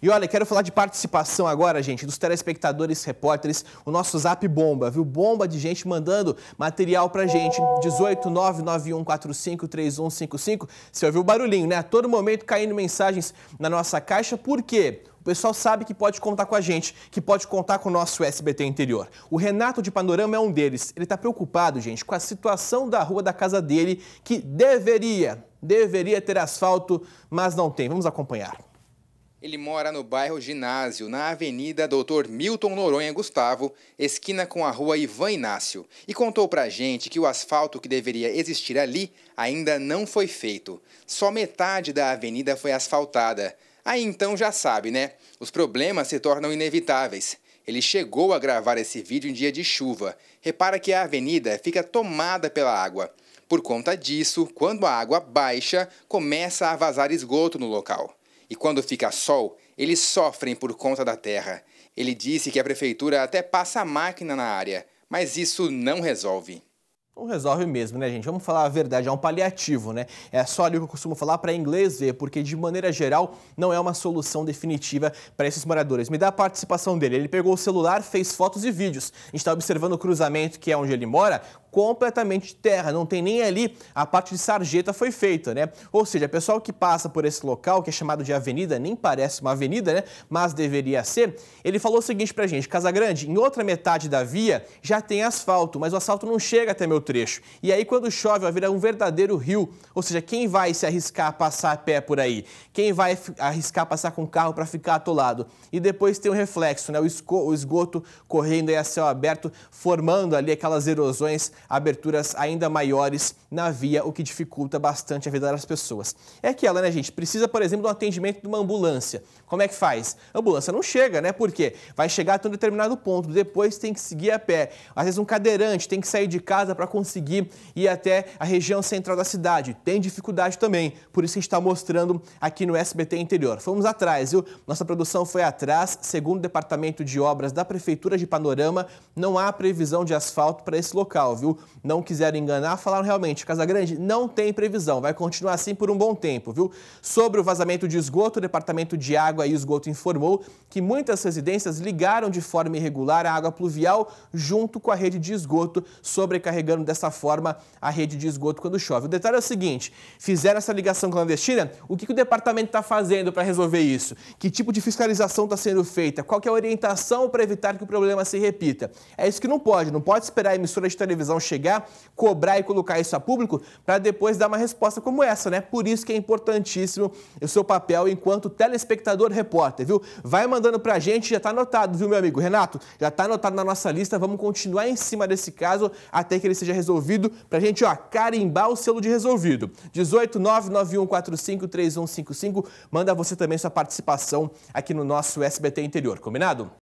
E olha, quero falar de participação agora, gente, dos telespectadores, repórteres, o nosso zap bomba, viu? Bomba de gente mandando material pra gente, 18991453155. Você ouviu o barulhinho, né? A todo momento caindo mensagens na nossa caixa, por quê? O pessoal sabe que pode contar com a gente, que pode contar com o nosso SBT interior. O Renato de Panorama é um deles. Ele está preocupado, gente, com a situação da rua da casa dele, que deveria, deveria ter asfalto, mas não tem. Vamos acompanhar. Ele mora no bairro Ginásio, na Avenida Doutor Milton Noronha Gustavo, esquina com a rua Ivan Inácio, e contou pra gente que o asfalto que deveria existir ali ainda não foi feito. Só metade da avenida foi asfaltada. Aí então já sabe, né? Os problemas se tornam inevitáveis. Ele chegou a gravar esse vídeo em dia de chuva. Repara que a avenida fica tomada pela água. Por conta disso, quando a água baixa, começa a vazar esgoto no local. E quando fica sol, eles sofrem por conta da terra. Ele disse que a prefeitura até passa a máquina na área, mas isso não resolve. Não resolve mesmo, né, gente? Vamos falar a verdade, é um paliativo, né? É só ali que eu costumo falar para inglês ver, porque de maneira geral não é uma solução definitiva para esses moradores. Me dá a participação dele. Ele pegou o celular, fez fotos e vídeos. A gente está observando o cruzamento, que é onde ele mora, completamente de terra. Não tem nem ali a parte de sarjeta foi feita, né? Ou seja, o pessoal que passa por esse local, que é chamado de avenida, nem parece uma avenida, né? Mas deveria ser. Ele falou o seguinte para a gente: Casa Grande, em outra metade da via já tem asfalto, mas o asfalto não chega até meu trecho. E aí, quando chove, vai virar um verdadeiro rio. Ou seja, quem vai se arriscar a passar a pé por aí? Quem vai arriscar passar com o carro para ficar atolado? E depois tem o reflexo, né? o, esgoto correndo aí a céu aberto, formando ali aquelas erosões, aberturas ainda maiores na via, o que dificulta bastante a vida das pessoas. É aquela, né, gente? Precisa, por exemplo, do atendimento de uma ambulância. Como é que faz? A ambulância não chega, né? Por quê? Vai chegar até um determinado ponto, depois tem que seguir a pé. Às vezes um cadeirante tem que sair de casa para conseguir ir até a região central da cidade. Tem dificuldade também, por isso que a gente está mostrando aqui no SBT Interior. Fomos atrás, viu? Nossa produção foi atrás. Segundo o Departamento de Obras da Prefeitura de Panorama, não há previsão de asfalto para esse local, viu? Não quiseram enganar, falaram realmente, Casa Grande não tem previsão, vai continuar assim por um bom tempo, viu? Sobre o vazamento de esgoto, o Departamento de Água e Esgoto informou que muitas residências ligaram de forma irregular a água pluvial junto com a rede de esgoto, sobrecarregando dessa forma a rede de esgoto quando chove. O detalhe é o seguinte: fizeram essa ligação clandestina, o que, que o departamento está fazendo para resolver isso? Que tipo de fiscalização está sendo feita? Qual é a orientação para evitar que o problema se repita? É isso que não pode, não pode esperar a emissora de televisão chegar, cobrar e colocar isso a público para depois dar uma resposta como essa, né? Por isso que é importantíssimo o seu papel enquanto telespectador repórter, viu? Vai mandando para a gente, já está anotado, viu, meu amigo? Renato, já está anotado na nossa lista, vamos continuar em cima desse caso até que ele seja seja resolvido, para a gente ó, carimbar o selo de resolvido. 18991453155, manda você também sua participação aqui no nosso SBT Interior, combinado?